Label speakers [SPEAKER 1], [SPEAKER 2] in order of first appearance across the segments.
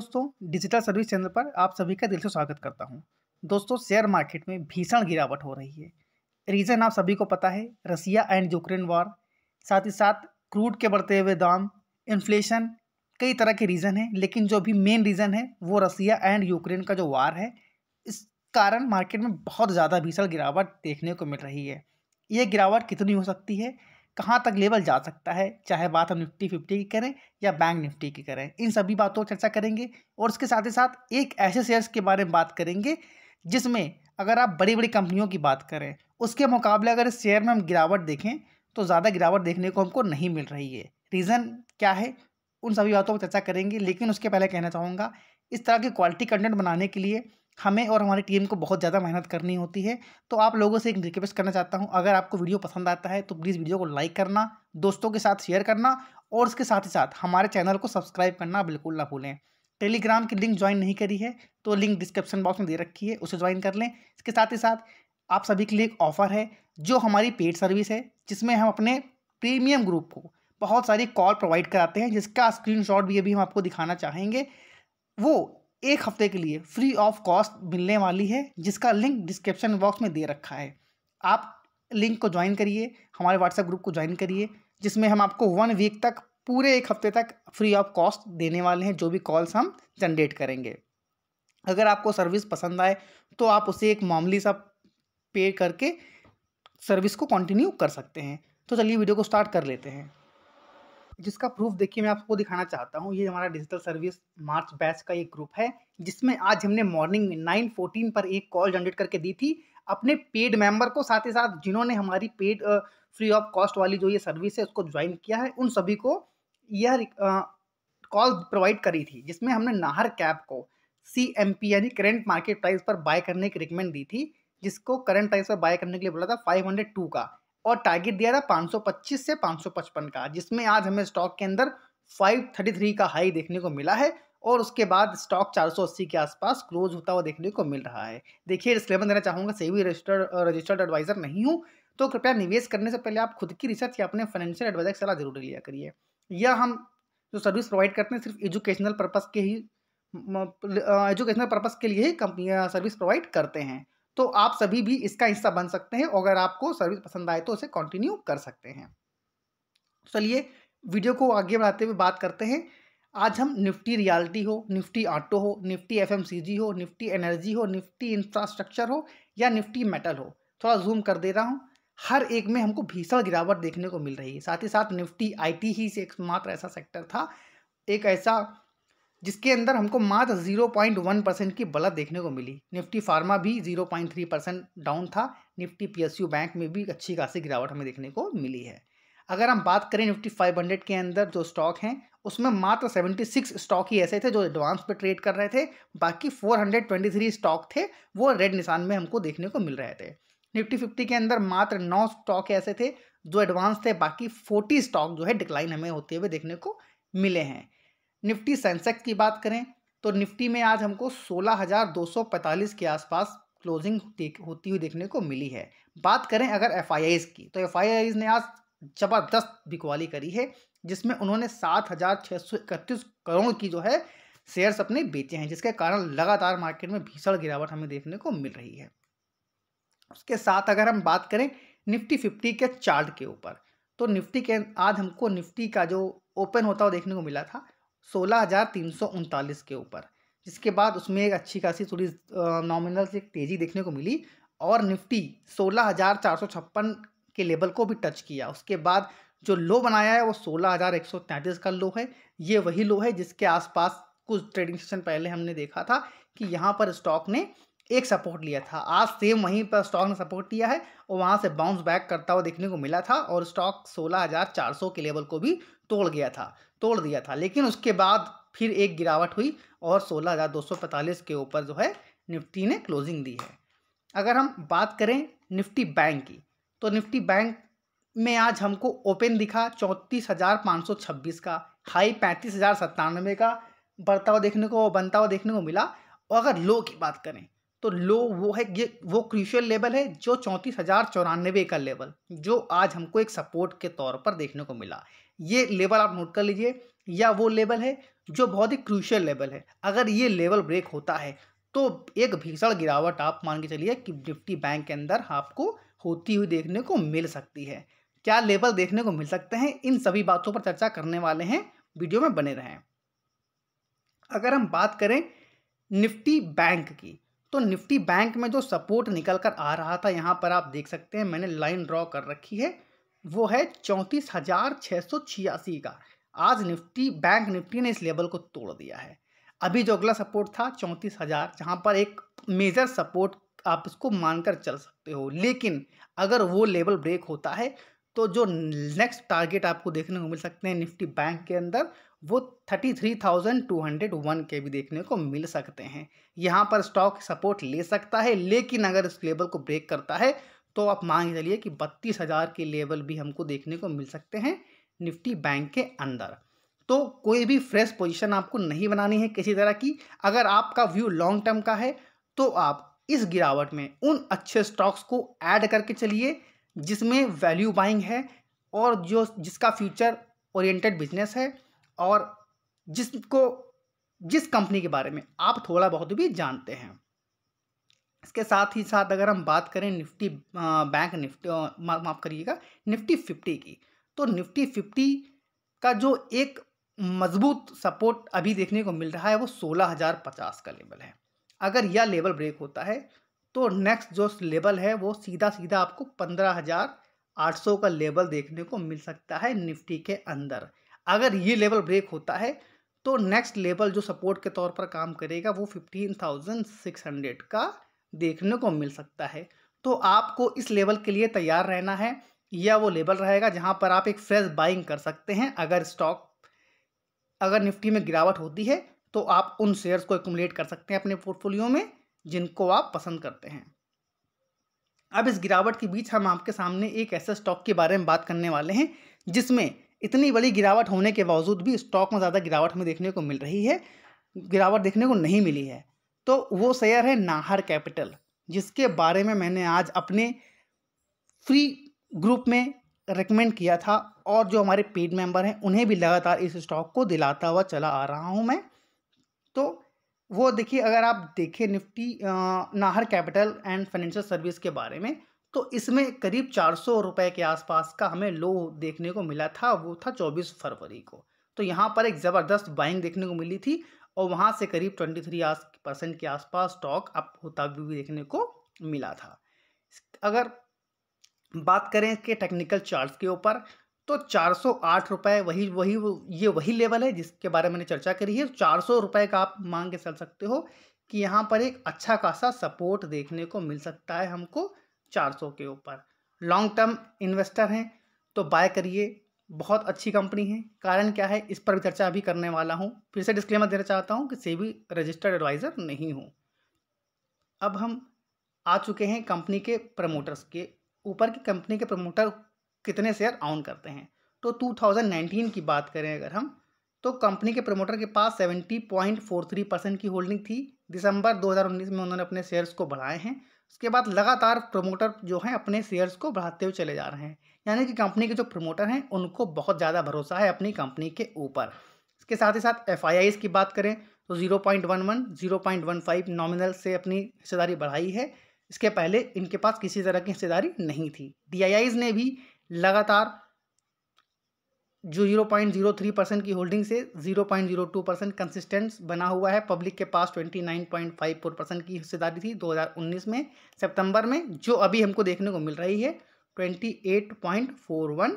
[SPEAKER 1] दोस्तों digital service channel पर आप सभी का दिल से स्वागत करता हूं। दोस्तों शेयर मार्केट में भीषण गिरावट हो रही है रीज़न आप सभी को पता है रसिया एंड यूक्रेन वॉर साथ ही साथ क्रूड के बढ़ते हुए दाम इन्फ्लेशन कई तरह के रीज़न हैं लेकिन जो भी मेन रीज़न है वो रसिया एंड यूक्रेन का जो वार है इस कारण मार्केट में बहुत ज़्यादा भीषण गिरावट देखने को मिल रही है ये गिरावट कितनी हो सकती है कहाँ तक लेवल जा सकता है चाहे बात हम निफ्टी फिफ्टी की करें या बैंक निफ्टी की करें इन सभी बातों पर चर्चा करेंगे और उसके साथ ही साथ एक ऐसे शेयर्स के बारे में बात करेंगे जिसमें अगर आप बड़ी बड़ी कंपनियों की बात करें उसके मुकाबले अगर इस शेयर में हम गिरावट देखें तो ज़्यादा गिरावट देखने को हमको नहीं मिल रही है रीज़न क्या है उन सभी बातों पर चर्चा करेंगे लेकिन उसके पहले कहना चाहूँगा इस तरह के क्वालिटी कंटेंट बनाने के लिए हमें और हमारी टीम को बहुत ज़्यादा मेहनत करनी होती है तो आप लोगों से एक रिक्वेस्ट करना चाहता हूँ अगर आपको वीडियो पसंद आता है तो प्लीज़ वीडियो को लाइक करना दोस्तों के साथ शेयर करना और उसके साथ ही साथ हमारे चैनल को सब्सक्राइब करना बिल्कुल ना भूलें टेलीग्राम की लिंक ज्वाइन नहीं करी है तो लिंक डिस्क्रिप्शन बॉक्स में दे रखी है उसे ज्वाइन कर लें इसके साथ ही साथ आप सभी के लिए एक ऑफ़र है जो हमारी पेड सर्विस है जिसमें हम अपने प्रीमियम ग्रुप को बहुत सारी कॉल प्रोवाइड कराते हैं जिसका स्क्रीनशॉट भी अभी हम आपको दिखाना चाहेंगे वो एक हफ्ते के लिए फ्री ऑफ कॉस्ट मिलने वाली है जिसका लिंक डिस्क्रिप्शन बॉक्स में दे रखा है आप लिंक को ज्वाइन करिए हमारे व्हाट्सएप ग्रुप को ज्वाइन करिए जिसमें हम आपको वन वीक तक पूरे एक हफ्ते तक फ्री ऑफ कॉस्ट देने वाले हैं जो भी कॉल्स हम जनरेट करेंगे अगर आपको सर्विस पसंद आए तो आप उसे एक मामूली सा पे करके सर्विस को कंटिन्यू कर सकते हैं तो चलिए वीडियो को स्टार्ट कर लेते हैं जिसका प्रूफ देखिए मैं आपको दिखाना चाहता हूँ ये हमारा डिजिटल सर्विस मार्च बैच का एक ग्रुप है जिसमें आज हमने मॉर्निंग में नाइन फोर्टीन पर एक कॉल जनरेट करके दी थी अपने पेड मेंबर को साथ ही साथ जिन्होंने हमारी पेड फ्री ऑफ कॉस्ट वाली जो ये सर्विस है उसको ज्वाइन किया है उन सभी को यह कॉल प्रोवाइड करी थी जिसमें हमने नाहर कैब को सी एम पी यानी करेंट मार्केट प्राइस पर बाय करने की रिकमेंड दी थी जिसको करंट प्राइस पर बाय करने के लिए बोला था फाइव हंड्रेड टू का और टारगेट दिया था 525 से 555 का जिसमें आज हमें स्टॉक के अंदर 533 का हाई देखने को मिला है और उसके बाद स्टॉक 480 के आसपास क्लोज होता हुआ देखने को मिल रहा है देखिए डिस्क्लेमर देना चाहूँगा भी रजिस्टर्ड रजिस्टर्ड एडवाइज़र नहीं हूँ तो कृपया निवेश करने से पहले आप खुद की रिसर्च या अपने फाइनेंशियल एडवाइज़र की सलाह जरूर लिया करिए या हम जो सर्विस प्रोवाइड करते हैं सिर्फ एजुकेशनल पर्पज़ के ही एजुकेशनल पर्पज़ के लिए ही कंपनियाँ सर्विस प्रोवाइड करते हैं तो आप सभी भी इसका हिस्सा बन सकते हैं अगर आपको सर्विस पसंद आए तो उसे कंटिन्यू कर सकते हैं चलिए वीडियो को आगे बढ़ाते हुए बात करते हैं आज हम निफ्टी रियलिटी हो निफ्टी ऑटो हो निफ्टी एफ हो निफ्टी एनर्जी हो निफ्टी इंफ्रास्ट्रक्चर हो या निफ्टी मेटल हो थोड़ा जूम कर दे रहा हूँ हर एक में हमको भीषण गिरावट देखने को मिल रही है साथ ही साथ निफ्टी आईटी ही से एकमात्र ऐसा सेक्टर था एक ऐसा जिसके अंदर हमको मात्र जीरो पॉइंट वन परसेंट की बलत देखने को मिली निफ्टी फार्मा भी zero point three percent down था निफ्टी पीएसयू बैंक में भी अच्छी खासी गिरावट हमें देखने को मिली है अगर हम बात करें निफ्टी फाइव हंड्रेड के अंदर जो स्टॉक हैं उसमें मात्र सेवेंटी सिक्स स्टॉक ही ऐसे थे जो एडवांस पर ट्रेड कर रहे थे बाकी four hundred twenty three stock थे वो रेड निशान में हमको देखने को मिल रहे थे निफ्टी फिफ्टी के अंदर मात्र नौ स्टॉक ऐसे थे जो एडवांस थे बाकी फोर्टी स्टॉक जो है डिक्लाइन हमें होते हुए देखने को मिले हैं निफ्टी सेंसेक्स की बात करें तो निफ्टी में आज हमको 16,245 के आसपास क्लोजिंग होती हुई देखने को मिली है बात करें अगर एफ की तो एफ ने आज जबरदस्त बिकवाली करी है जिसमें उन्होंने सात हज़ार छः सौ इकतीस करोड़ की जो है शेयर्स अपने बेचे हैं जिसके कारण लगातार मार्केट में भीषण गिरावट हमें देखने को मिल रही है उसके साथ अगर हम बात करें निफ्टी फिफ्टी के चार्ट के ऊपर तो निफ्टी के आज हमको निफ्टी का जो ओपन होता हुआ देखने को मिला था सोलह हज़ार तीन सौ उनतालीस के ऊपर जिसके बाद उसमें एक अच्छी खासी थोड़ी नॉमिनल से एक तेज़ी देखने को मिली और निफ्टी सोलह हज़ार चार सौ छप्पन के लेवल को भी टच किया उसके बाद जो लो बनाया है वो सोलह हज़ार एक सौ तैंतीस का लो है ये वही लो है जिसके आसपास कुछ ट्रेडिंग सेशन पहले हमने देखा था कि यहाँ पर स्टॉक ने एक सपोर्ट लिया था आज सेम वहीं पर स्टॉक ने सपोर्ट लिया है और वहाँ से बाउंस बैक करता हुआ देखने को मिला था और स्टॉक 16,400 के लेवल को भी तोड़ गया था तोड़ दिया था लेकिन उसके बाद फिर एक गिरावट हुई और 16,245 के ऊपर जो है निफ्टी ने क्लोजिंग दी है अगर हम बात करें निफ्टी बैंक की तो निफ्टी बैंक में आज हमको ओपन दिखा चौंतीस हज़ार पाँच सौ छब्बीस का हाई पैंतीस हज़ार सत्तानवे का बढ़ता हुआ देखने को बनता हुआ देखने को मिला और अगर लो की बात करें तो लो वो है ये वो क्रिशियल लेवल है जो चौंतीस हज़ार चौरानबे का लेवल जो आज हमको एक सपोर्ट के तौर पर देखने को मिला ये लेवल आप नोट कर लीजिए या वो लेवल है जो बहुत ही क्रूशियल लेवल है अगर ये लेवल ब्रेक होता है तो एक भीषण गिरावट आप मान के चलिए कि निफ्टी बैंक के अंदर आपको होती हुई देखने को मिल सकती है क्या लेवल देखने को मिल सकते हैं इन सभी बातों पर चर्चा करने वाले हैं वीडियो में बने रहें अगर हम बात करें निफ्टी बैंक की तो निफ्टी बैंक में जो सपोर्ट निकल कर आ रहा था यहाँ पर आप देख सकते हैं मैंने लाइन ड्रॉ कर रखी है वो है चौंतीस हज़ार छः सौ छियासी का आज निफ्टी बैंक निफ्टी ने इस लेवल को तोड़ दिया है अभी जो अगला सपोर्ट था चौंतीस हज़ार जहाँ पर एक मेजर सपोर्ट आप इसको मानकर चल सकते हो लेकिन अगर वो लेवल ब्रेक होता है तो जो नेक्स्ट टारगेट आपको देखने को मिल सकते हैं निफ्टी बैंक के अंदर वो thirty three thousand two hundred one के भी देखने को मिल सकते हैं यहाँ पर स्टॉक सपोर्ट ले सकता है लेकिन अगर इस लेवल को ब्रेक करता है तो आप मान चलिए कि बत्तीस हज़ार के लेवल भी हमको देखने को मिल सकते हैं निफ्टी बैंक के अंदर तो कोई भी फ्रेश पोजीशन आपको नहीं बनानी है किसी तरह की अगर आपका व्यू लॉन्ग टर्म का है तो आप इस गिरावट में उन अच्छे स्टॉक्स को ऐड करके चलिए जिसमें वैल्यू बाइंग है और जो जिसका फ्यूचर ओरिएंटेड बिजनेस है और जिसको जिस कंपनी के बारे में आप थोड़ा बहुत भी जानते हैं इसके साथ ही साथ अगर हम बात करें निफ्टी बैंक निफ्टी माफ़ करिएगा निफ्टी फिफ्टी की तो निफ्टी फिफ्टी का जो एक मजबूत सपोर्ट अभी देखने को मिल रहा है वो सोलह हज़ार पचास का लेवल है अगर यह लेवल ब्रेक होता है तो नेक्स्ट जो लेवल है वो सीधा सीधा आपको पंद्रह हज़ार आठ सौ का लेवल देखने को मिल सकता है निफ्टी के अंदर अगर ये लेवल ब्रेक होता है तो नेक्स्ट लेवल जो सपोर्ट के तौर पर काम करेगा वो फिफ्टीन थाउजेंड सिक्स हंड्रेड का देखने को मिल सकता है तो आपको इस लेवल के लिए तैयार रहना है या वो लेवल रहेगा जहाँ पर आप एक फ्रेश बाइंग कर सकते हैं अगर स्टॉक अगर निफ्टी में गिरावट होती है तो आप उन शेयर्स को एकमुलेट कर सकते हैं अपने पोर्टफोलियो में जिनको आप पसंद करते हैं अब इस गिरावट के बीच हम आपके सामने एक ऐसे स्टॉक के बारे में बात करने वाले हैं जिसमें इतनी बड़ी गिरावट होने के बावजूद भी स्टॉक में ज़्यादा गिरावट हमें देखने को मिल रही है गिरावट देखने को नहीं मिली है तो वो शेयर है नाहर कैपिटल जिसके बारे में मैंने आज अपने फ्री ग्रुप में रिकमेंड किया था और जो हमारे पेड मेंबर हैं उन्हें भी लगातार इस स्टॉक को दिलाता हुआ चला आ रहा हूं मैं तो वो देखिए अगर आप देखें Nifty Nahar Capital and Financial Service के बारे में तो इसमें करीब चार सौ रुपये के आसपास का हमें लो देखने को मिला था वो था चौबीस फरवरी को तो यहाँ पर एक ज़बरदस्त बाइंग देखने को मिली थी और वहाँ से करीब ट्वेंटी थ्री परसेंट के आसपास स्टॉक अप होता भी देखने को मिला था अगर बात करें इसके टेक्निकल चार्ट्स के ऊपर तो चार सौ आठ रुपये वही वही ये वही लेवल है जिसके बारे में मैंने चर्चा करी है चार सौ रुपये का आप मांग के चल सकते हो कि यहाँ पर एक अच्छा खासा सपोर्ट देखने को मिल सकता है हमको 400 के ऊपर लॉन्ग टर्म इन्वेस्टर हैं तो बाय करिए बहुत अच्छी कंपनी है कारण क्या है इस पर भी चर्चा अभी करने वाला हूँ फिर से डिस्क्लेमर देना चाहता हूँ कि सेबी रजिस्टर्ड एडवाइज़र नहीं हूँ अब हम आ चुके हैं कंपनी के प्रमोटर्स के ऊपर की कंपनी के प्रमोटर कितने शेयर ऑन करते हैं तो 2019 की बात करें अगर हम तो कंपनी के प्रमोटर के पास 70.43 परसेंट की होल्डिंग थी दिसंबर 2019 में उन्होंने अपने शेयर्स को बढ़ाए हैं उसके बाद लगातार प्रमोटर जो हैं अपने शेयर्स को बढ़ाते हुए चले जा रहे हैं यानी कि कंपनी के जो प्रमोटर हैं उनको बहुत ज़्यादा भरोसा है अपनी कंपनी के ऊपर इसके साथ ही साथ एफ की बात करें तो zero zero point point one one one five nominal से अपनी हिस्सेदारी बढ़ाई है इसके पहले इनके पास किसी तरह की हिस्सेदारी नहीं थी डी ने भी लगातार जो zero point zero three percent की होल्डिंग से zero point zero two percent consistent बना हुआ है पब्लिक के पास twenty nine point five four percent की हिस्सेदारी थी दो हज़ार उन्नीस में सितंबर में जो अभी हमको देखने को मिल रही है twenty eight point four one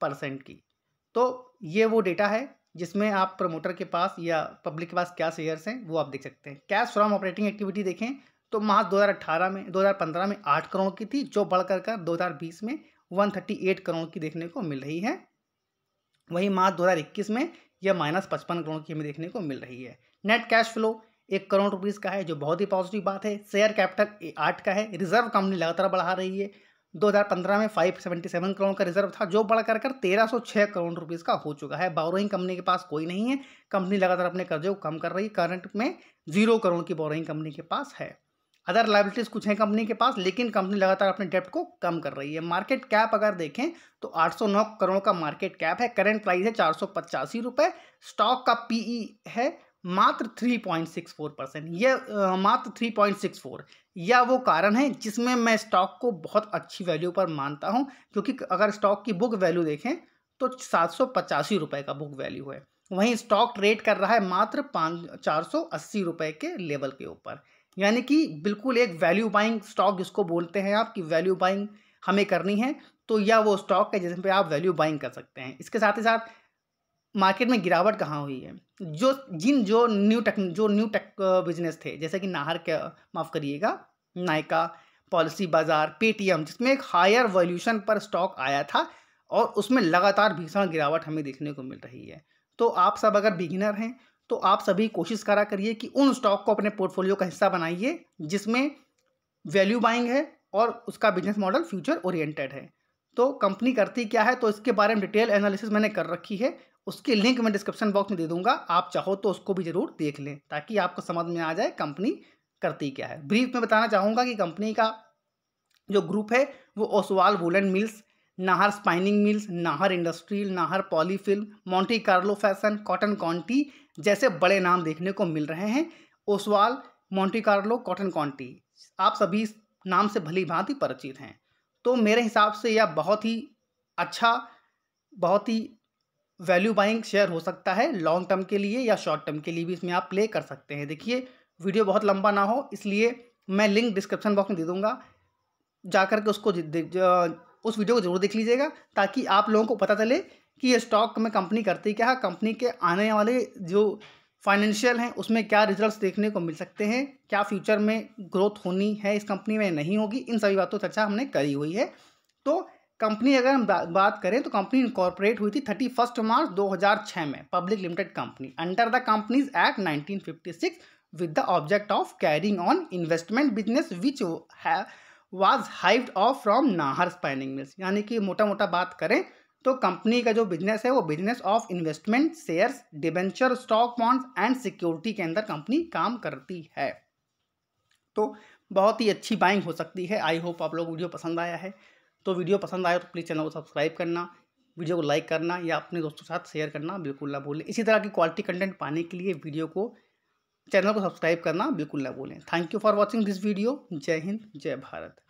[SPEAKER 1] percent की तो ये वो डेटा है जिसमें आप प्रमोटर के पास या पब्लिक के पास क्या शेयर्स हैं वो आप देख सकते हैं कैश फ्रॉम ऑपरेटिंग एक्टिविटी देखें तो मार्च अट्ठारह में पंद्रह में आठ करोड़ की थी जो बढ़कर कर बीस में एट करोड़ की देखने को मिल रही है वहीं मार्च दो में यह माइनस पचपन करोड़ की हमें देखने को मिल रही है नेट कैश फ्लो एक करोड़ रुपीज़ का है जो बहुत ही पॉजिटिव बात है शेयर कैपिटल आठ का है रिजर्व कंपनी लगातार बढ़ा रही है 2015 में 577 करोड़ का रिजर्व था जो बढ़ कर कर 1306 करोड़ रुपीस का हो चुका है बोरोइंग कंपनी के पास कोई नहीं है कंपनी लगातार अपने कर्जे को कम कर रही करंट में जीरो करोड़ की बोरोइंग कंपनी के पास है अदर लाइबिलिटीज़ कुछ हैं कंपनी के पास लेकिन कंपनी लगातार अपने डेप्ट को कम कर रही है मार्केट कैप अगर देखें तो 809 करोड़ का मार्केट कैप है करंट प्राइस है चार रुपए स्टॉक का पीई e है मात्र 3.64 परसेंट यह मात्र 3.64 या वो कारण है जिसमें मैं स्टॉक को बहुत अच्छी वैल्यू पर मानता हूँ क्योंकि अगर स्टॉक की बुक वैल्यू देखें तो सात रुपए का बुक वैल्यू है वहीं स्टॉक ट्रेड कर रहा है मात्र पाँच चार के लेवल के ऊपर यानी कि बिल्कुल एक वैल्यू बाइंग स्टॉक जिसको बोलते हैं आप कि वैल्यू बाइंग हमें करनी है तो या वो स्टॉक है जिसमें आप वैल्यू बाइंग कर सकते हैं इसके साथ ही साथ मार्केट में गिरावट कहाँ हुई है जो जिन जो न्यू टेक जो न्यू टेक बिजनेस थे जैसे कि नाहर के माफ़ करिएगा नायका पॉलिसी बाजार पेटीएम जिसमें एक हायर वॉल्यूशन पर स्टॉक आया था और उसमें लगातार भीषण गिरावट हमें देखने को मिल रही है तो आप सब अगर बिगिनर हैं तो आप सभी कोशिश करा करिए कि उन स्टॉक को अपने पोर्टफोलियो का हिस्सा बनाइए जिसमें वैल्यू बाइंग है और उसका बिजनेस मॉडल फ्यूचर ओरिएंटेड है तो कंपनी करती क्या है तो इसके बारे में डिटेल एनालिसिस मैंने कर रखी है उसकी लिंक मैं डिस्क्रिप्शन बॉक्स में दे दूंगा आप चाहो तो उसको भी ज़रूर देख लें ताकि आपको समझ में आ जाए कंपनी करती क्या है ब्रीफ में बताना चाहूँगा कि कंपनी का जो ग्रुप है वो Oswal woollen mills Nahar spinning mills Nahar industrial Nahar polyfilm Monte Carlo fashion Cotton County जैसे बड़े नाम देखने को मिल रहे हैं Oswal Monte Carlo Cotton County आप सभी नाम से भली भांति परिचित हैं तो मेरे हिसाब से यह बहुत ही अच्छा बहुत ही वैल्यू बाइंग शेयर हो सकता है लॉन्ग टर्म के लिए या शॉर्ट टर्म के लिए भी इसमें आप प्ले कर सकते हैं देखिए वीडियो बहुत लंबा ना हो इसलिए मैं लिंक डिस्क्रिप्शन बॉक्स में दे दूँगा जा के उसको उस वीडियो को जरूर देख लीजिएगा ताकि आप लोगों को पता चले कि ये स्टॉक में कंपनी करती क्या है कंपनी के आने वाले जो फाइनेंशियल हैं उसमें क्या रिजल्ट्स देखने को मिल सकते हैं क्या फ्यूचर में ग्रोथ होनी है इस कंपनी में नहीं होगी इन सभी बातों चर्चा हमने करी हुई है तो कंपनी अगर हम बा, बात करें तो कंपनी इनकॉर्पोरेट हुई थी थर्टी फर्स्ट मार्च दो हज़ार छः में public limited company under the companies act nineteen fifty six with the object of carrying on investment business which was hive off from Nahar spinning mills यानी कि मोटा मोटा बात करें तो कंपनी का जो बिजनेस है वो business of investment shares debenture stock bonds and security के अंदर कंपनी काम करती है तो बहुत ही अच्छी बाइंग हो सकती है आई होप आप लोग वीडियो पसंद आया है तो वीडियो पसंद आया तो प्लीज़ चैनल को सब्सक्राइब करना वीडियो को लाइक करना या अपने दोस्तों के साथ शेयर करना बिल्कुल ना भूलें इसी तरह की क्वालिटी कंटेंट पाने के लिए वीडियो को चैनल को सब्सक्राइब करना बिल्कुल ना भूलें thank you for watching this video जय हिंद जय भारत